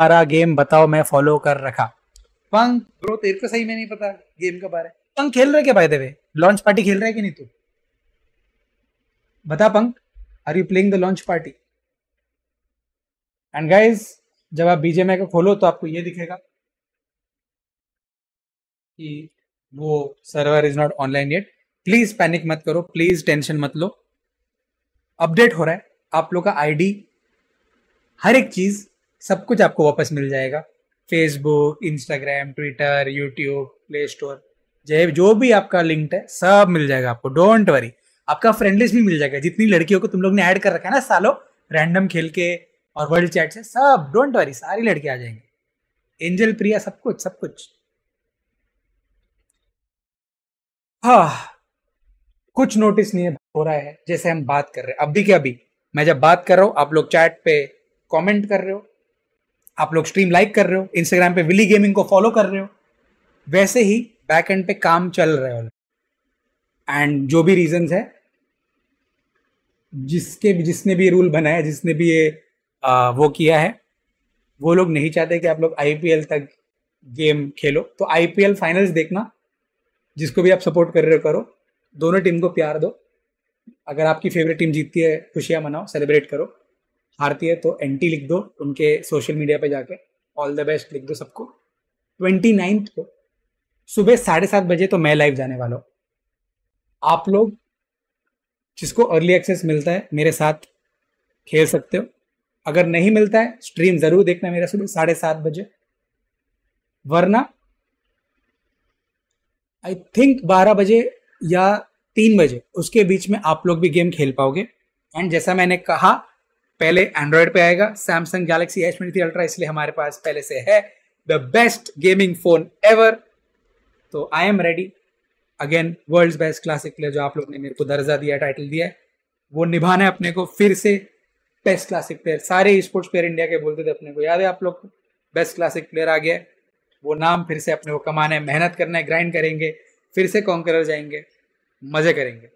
सारा गेम बताओ मैं फॉलो कर रखा पंख ब्रो तेरे को सही में नहीं पता गेम के बारे पंख खेल रहे क्या भाई देवे लॉन्च पार्टी खेल रहे कि नहीं तू बता पंख are you playing the launch party and guys जब आप बीजेमआई को खोलो तो आपको ये दिखेगा कि वो server is not online yet please panic मत करो प्लीज टेंशन मत लो अपडेट हो रहा है आप लोग का आईडी हर एक चीज सब कुछ आपको वापस मिल जाएगा Facebook Instagram Twitter YouTube Play Store जय जो भी आपका लिंक है सब मिल जाएगा आपको डोंट वरी आपका फ्रेंड लिस्ट भी मिल जाएगा जितनी लड़कियों को तुम लोग ने ऐड कर रखा है ना सालों रैंडम खेल के और वर्ल्ड चैट से सब डोंट वरी सारी लड़के आ जाएंगे एंजल प्रिया सब कुछ सब कुछ हाँ कुछ नोटिस नहीं हो रहा है जैसे हम बात कर रहे हैं अभी के अभी मैं जब बात कर रहा हूं आप लोग चैट पे कमेंट कर रहे हो आप लोग स्ट्रीम लाइक कर रहे हो इंस्टाग्राम पे विली गेमिंग को फॉलो कर रहे हो वैसे ही बैक एंड पे काम चल रहे हो एंड जो भी रीजंस है जिसके जिसने भी रूल बनाया जिसने भी ये आ, वो किया है वो लोग नहीं चाहते कि आप लोग आई तक गेम खेलो तो आईपीएल फाइनल्स देखना जिसको भी आप सपोर्ट कर रहे हो करो दोनों टीम को प्यार दो अगर आपकी फेवरेट टीम जीतती है खुशियाँ मनाओ सेलिब्रेट करो हारती है तो एंटी लिख दो उनके सोशल मीडिया पे जाके ऑल द बेस्ट लिख दो सबको ट्वेंटी नाइन्थ को सुबह साढ़े सात बजे तो मैं लाइव जाने वाला हूँ आप लोग जिसको अर्ली एक्सेस मिलता है मेरे साथ खेल सकते हो अगर नहीं मिलता है स्ट्रीम जरूर देखना मेरा सुबह साढ़े सात बजे वरना आई थिंक बारह बजे या तीन बजे उसके बीच में आप लोग भी गेम खेल पाओगे एंड जैसा मैंने कहा पहले एंड्रॉयड पे आएगा Samsung Galaxy H twenty Ultra इसलिए हमारे पास पहले से है the best gaming phone ever तो I am ready again world best classic player जो आप लोग ने मेरे को दर्जा दिया टाइटल दिया है वो निभाना है अपने को फिर से बेस्ट क्लासिक प्लेयर सारे स्पोर्ट्स प्लेयर इंडिया के बोलते थे अपने को याद है आप लोग को बेस्ट क्लासिक प्लेयर आ गया वो नाम फिर से अपने को कमाना है मेहनत करना है ग्राइंड करेंगे फिर से कॉन्करर जाएंगे मजे करेंगे